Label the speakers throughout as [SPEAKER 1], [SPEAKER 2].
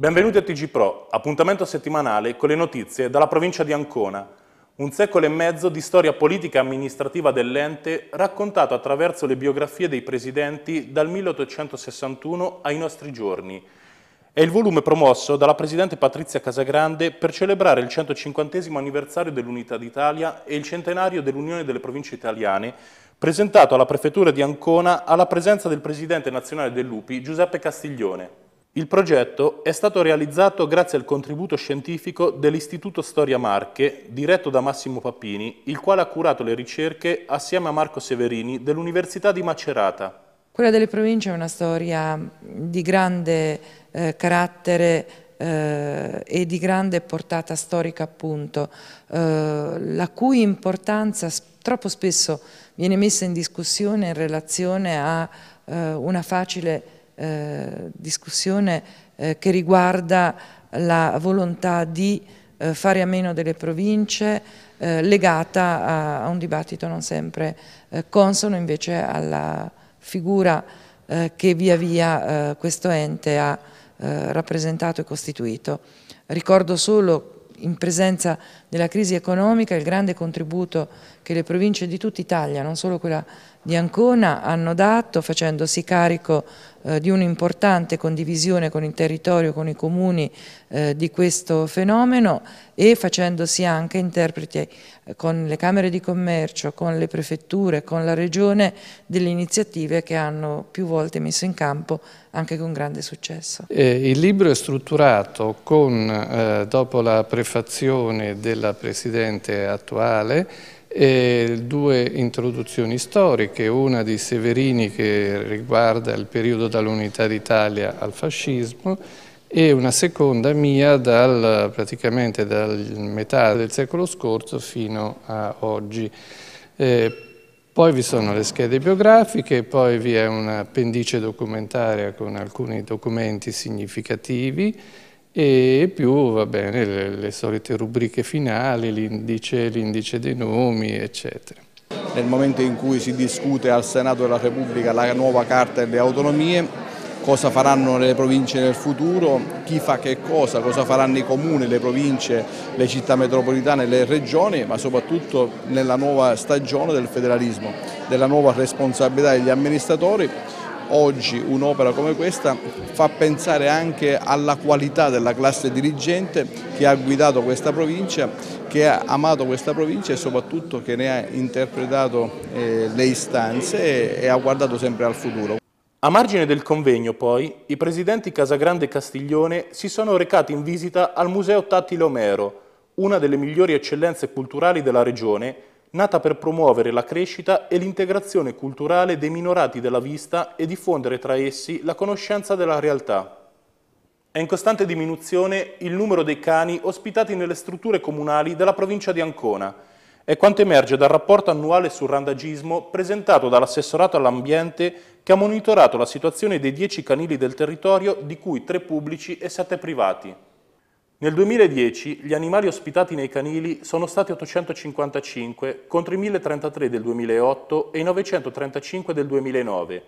[SPEAKER 1] Benvenuti a TG Pro, appuntamento settimanale con le notizie dalla provincia di Ancona. Un secolo e mezzo di storia politica e amministrativa dell'ente raccontato attraverso le biografie dei presidenti dal 1861 ai nostri giorni. È il volume promosso dalla presidente Patrizia Casagrande per celebrare il 150 anniversario dell'Unità d'Italia e il centenario dell'Unione delle Province Italiane, presentato alla prefettura di Ancona alla presenza del presidente nazionale del Lupi, Giuseppe Castiglione. Il progetto è stato realizzato grazie al contributo scientifico dell'Istituto Storia Marche, diretto da Massimo Papini, il quale ha curato le ricerche assieme a Marco Severini dell'Università di Macerata.
[SPEAKER 2] Quella delle province è una storia di grande eh, carattere eh, e di grande portata storica appunto, eh, la cui importanza troppo spesso viene messa in discussione in relazione a eh, una facile eh, discussione eh, che riguarda la volontà di eh, fare a meno delle province eh, legata a, a, un dibattito non sempre eh, consono invece alla figura che via via questo ente ha rappresentato e costituito. Ricordo solo in presenza della crisi economica il grande contributo che le province di tutta Italia, non solo quella di Ancona, hanno dato facendosi carico eh, di un'importante condivisione con il territorio, con i comuni eh, di questo fenomeno e facendosi anche interpreti eh, con le Camere di Commercio, con le prefetture, con la Regione delle iniziative che hanno più volte messo in campo anche con grande successo. Eh,
[SPEAKER 3] il libro è strutturato con, eh, dopo la prefazione della Presidente attuale, e due introduzioni storiche, una di Severini che riguarda il periodo dall'unità d'Italia al fascismo e una seconda mia dal, praticamente dal metà del secolo scorso fino a oggi. Eh, poi vi sono le schede biografiche, poi vi è un'appendice documentaria con alcuni documenti significativi e più va bene, le, le solite rubriche finali, l'indice dei nomi, eccetera. Nel momento in cui si discute al Senato della Repubblica la nuova Carta delle Autonomie, cosa faranno le province nel futuro, chi fa che cosa, cosa faranno i comuni, le province, le città metropolitane, le regioni, ma soprattutto nella nuova stagione del federalismo, della nuova responsabilità degli amministratori oggi un'opera come questa fa pensare anche alla qualità della classe dirigente che ha guidato questa provincia, che ha amato questa provincia e soprattutto che ne ha interpretato eh, le istanze
[SPEAKER 1] e ha guardato sempre al futuro. A margine del convegno, poi, i presidenti Casagrande e Castiglione si sono recati in visita al Museo Tattile Omero, una delle migliori eccellenze culturali della regione nata per promuovere la crescita e l'integrazione culturale dei minorati della vista e diffondere tra essi la conoscenza della realtà. È in costante diminuzione il numero dei cani ospitati nelle strutture comunali della provincia di Ancona. È quanto emerge dal rapporto annuale sul randagismo presentato dall'assessorato all'ambiente che ha monitorato la situazione dei 10 canili del territorio, di cui 3 pubblici e 7 privati. Nel 2010 gli animali ospitati nei canili sono stati 855 contro i 1033 del 2008 e i 935 del 2009.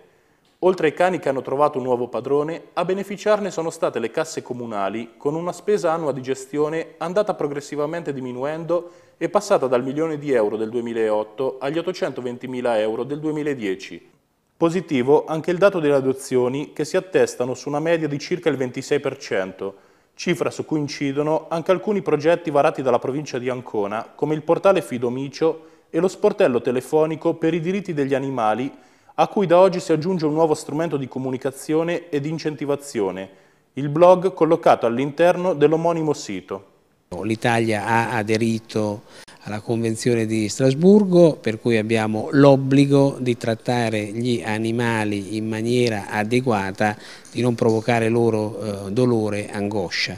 [SPEAKER 1] Oltre ai cani che hanno trovato un nuovo padrone, a beneficiarne sono state le casse comunali, con una spesa annua di gestione andata progressivamente diminuendo e passata dal milione di euro del 2008 agli 820.000 euro del 2010. Positivo anche il dato delle adozioni che si attestano su una media di circa il 26%, cifra su cui incidono anche alcuni progetti varati dalla provincia di Ancona, come il portale Fidomicio e lo sportello telefonico per i diritti degli animali, a cui da oggi si aggiunge un nuovo strumento di comunicazione e di incentivazione, il blog collocato all'interno dell'omonimo sito. L'Italia ha aderito alla Convenzione di Strasburgo per cui abbiamo l'obbligo di trattare gli animali in maniera adeguata, di non provocare loro eh, dolore, angoscia.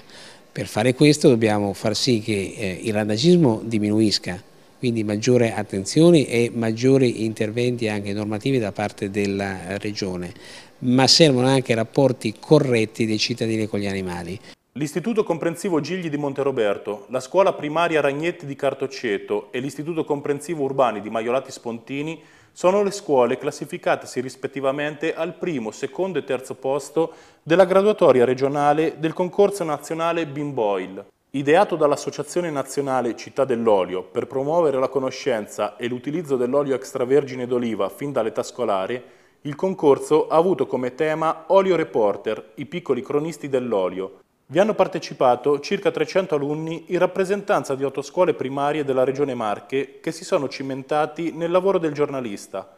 [SPEAKER 1] Per fare questo dobbiamo far sì che eh, il randagismo diminuisca, quindi maggiore attenzione e maggiori interventi anche normativi da parte della Regione, ma servono anche rapporti corretti dei cittadini con gli animali. L'Istituto Comprensivo Gigli di Monteroberto, la Scuola Primaria Ragnetti di Cartoceto e l'Istituto Comprensivo Urbani di Maiolati Spontini sono le scuole classificatesi rispettivamente al primo, secondo e terzo posto della graduatoria regionale del concorso nazionale Bimboil. Ideato dall'Associazione Nazionale Città dell'Olio per promuovere la conoscenza e l'utilizzo dell'olio extravergine d'oliva fin dall'età scolare, il concorso ha avuto come tema Olio Reporter, i piccoli cronisti dell'olio, vi hanno partecipato circa 300 alunni in rappresentanza di otto scuole primarie della Regione Marche che si sono cimentati nel lavoro del giornalista.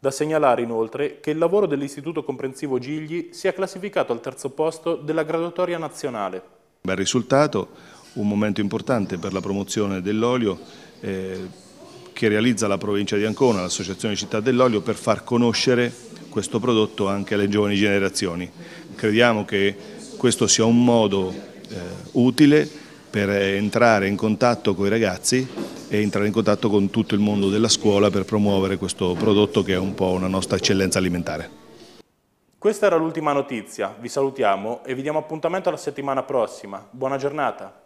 [SPEAKER 1] Da segnalare inoltre che il lavoro dell'Istituto Comprensivo Gigli si è classificato al terzo posto della graduatoria nazionale.
[SPEAKER 3] Bel risultato, un momento importante per la promozione dell'olio eh, che realizza la provincia di Ancona, l'Associazione Città dell'Olio, per far conoscere questo prodotto anche alle giovani generazioni. Crediamo che questo sia un modo eh, utile per entrare in contatto con i ragazzi e entrare in contatto con tutto il mondo della scuola per promuovere questo prodotto che è un po' una nostra eccellenza alimentare.
[SPEAKER 1] Questa era l'ultima notizia, vi salutiamo e vi diamo appuntamento alla settimana prossima. Buona giornata!